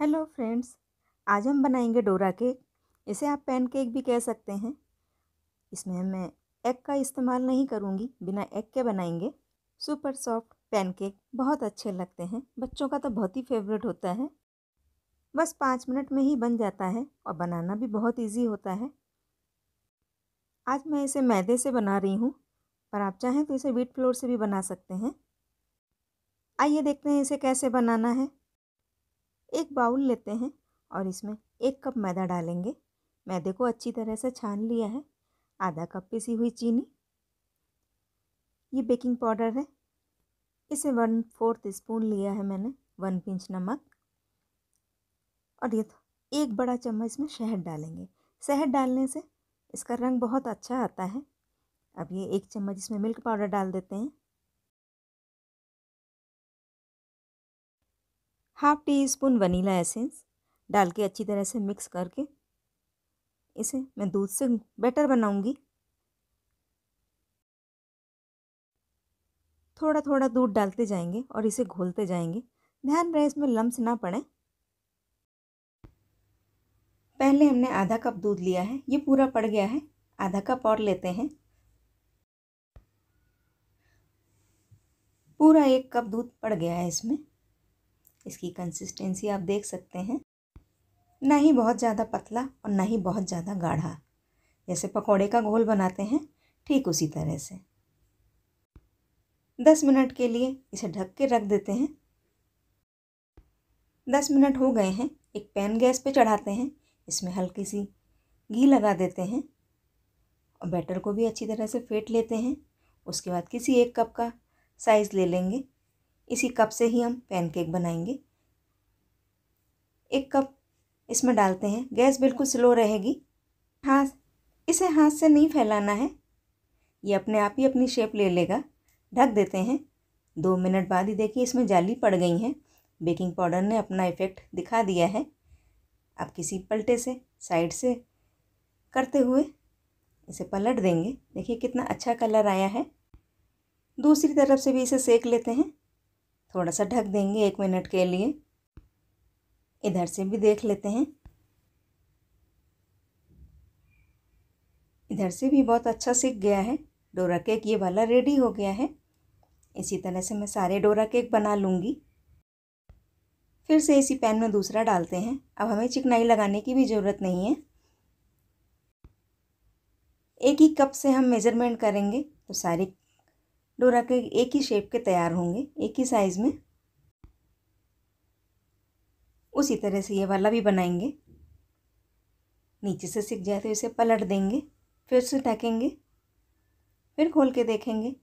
hello friends आज हम बनाएंगे डोरा केक इसे आप पैन केक भी कह सकते हैं इसमें मैं एग का इस्तेमाल नहीं करूँगी बिना एग के बनाएंगे सुपर सॉफ्ट पैन केक बहुत अच्छे लगते हैं बच्चों का तो बहुत ही फेवरेट होता है बस पाँच मिनट में ही बन जाता है और बनाना भी बहुत इजी होता है आज मैं इसे मैदे से बना रही हूँ पर आप चाहें तो इसे व्हीट फ्लोर से भी बना सकते हैं आइए देखते हैं इसे कैसे बनाना है एक बाउल लेते हैं और इसमें एक कप मैदा डालेंगे मैदे को अच्छी तरह से छान लिया है आधा कप पिसी हुई चीनी ये बेकिंग पाउडर है इसे वन फोर्थ स्पून लिया है मैंने वन पिंच नमक और ये तो एक बड़ा चम्मच इसमें शहद डालेंगे शहद डालने से इसका रंग बहुत अच्छा आता है अब ये एक चम्मच इसमें मिल्क पाउडर डाल देते हैं half teaspoon vanilla essence डाल के अच्छी तरह से मिक्स करके इसे मैं दूध से बेटर बनाऊंगी थोड़ा थोड़ा दूध डालते जाएंगे और इसे घोलते जाएंगे ध्यान रहे इसमें लम्स ना पड़े पहले हमने आधा कप दूध लिया है ये पूरा पड़ गया है आधा कप और लेते हैं पूरा एक कप दूध पड़ गया है इसमें इसकी कंसिस्टेंसी आप देख सकते हैं ना ही बहुत ज़्यादा पतला और ना ही बहुत ज़्यादा गाढ़ा जैसे पकौड़े का घोल बनाते हैं ठीक उसी तरह से दस मिनट के लिए इसे ढक के रख देते हैं दस मिनट हो गए हैं एक पैन गैस पे चढ़ाते हैं इसमें हल्की सी घी लगा देते हैं और बैटर को भी अच्छी तरह से फेंट लेते हैं उसके बाद किसी एक कप का साइज़ ले लेंगे इसी कप से ही हम पैनकेक बनाएंगे एक कप इसमें डालते हैं गैस बिल्कुल स्लो रहेगी हाथ इसे हाथ से नहीं फैलाना है ये अपने आप ही अपनी शेप ले लेगा ढक देते हैं दो मिनट बाद ही देखिए इसमें जाली पड़ गई हैं बेकिंग पाउडर ने अपना इफ़ेक्ट दिखा दिया है आप किसी पलटे से साइड से करते हुए इसे पलट देंगे देखिए कितना अच्छा कलर आया है दूसरी तरफ से भी इसे सेक लेते हैं थोड़ा सा ढक देंगे एक मिनट के लिए इधर से भी देख लेते हैं इधर से भी बहुत अच्छा सीख गया है डोरा केक ये वाला रेडी हो गया है इसी तरह से मैं सारे डोरा केक बना लूँगी फिर से इसी पैन में दूसरा डालते हैं अब हमें चिकनाई लगाने की भी ज़रूरत नहीं है एक ही कप से हम मेज़रमेंट करेंगे तो सारे डोरा के एक ही शेप के तैयार होंगे एक ही साइज़ में उसी तरह से ये वाला भी बनाएंगे नीचे से सीख जाए तो इसे पलट देंगे फिर से ढकेंगे फिर खोल के देखेंगे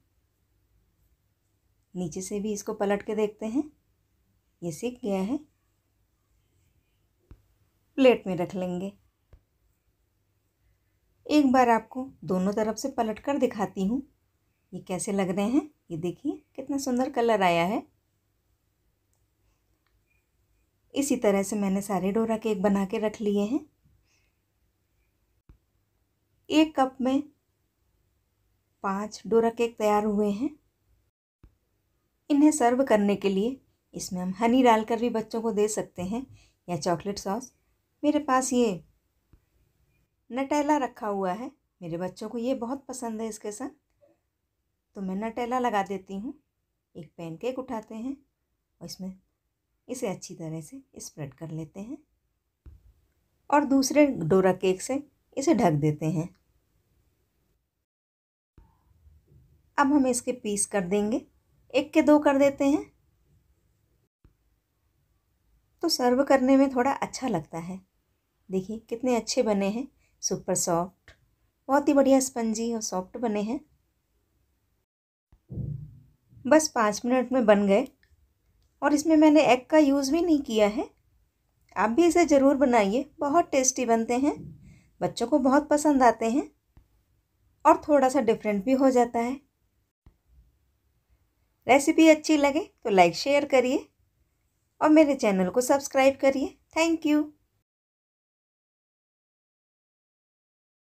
नीचे से भी इसको पलट के देखते हैं ये सीख गया है प्लेट में रख लेंगे एक बार आपको दोनों तरफ से पलट कर दिखाती हूँ ये कैसे लग रहे हैं ये देखिए कितना सुंदर कलर आया है इसी तरह से मैंने सारे डोरा केक बना के रख लिए हैं एक कप में पांच डोरा केक तैयार हुए हैं इन्हें सर्व करने के लिए इसमें हम हनी डालकर भी बच्चों को दे सकते हैं या चॉकलेट सॉस मेरे पास ये नटेला रखा हुआ है मेरे बच्चों को ये बहुत पसंद है इसके साथ तो मैं नटेला लगा देती हूँ एक पैन केक उठाते हैं और इसमें इसे अच्छी तरह से स्प्रेड कर लेते हैं और दूसरे डोरा केक से इसे ढक देते हैं अब हम इसके पीस कर देंगे एक के दो कर देते हैं तो सर्व करने में थोड़ा अच्छा लगता है देखिए कितने अच्छे बने हैं सुपर सॉफ्ट बहुत ही बढ़िया स्पंजी और सॉफ्ट बने हैं बस पाँच मिनट में बन गए और इसमें मैंने एग का यूज़ भी नहीं किया है आप भी इसे ज़रूर बनाइए बहुत टेस्टी बनते हैं बच्चों को बहुत पसंद आते हैं और थोड़ा सा डिफरेंट भी हो जाता है रेसिपी अच्छी लगे तो लाइक शेयर करिए और मेरे चैनल को सब्सक्राइब करिए थैंक यू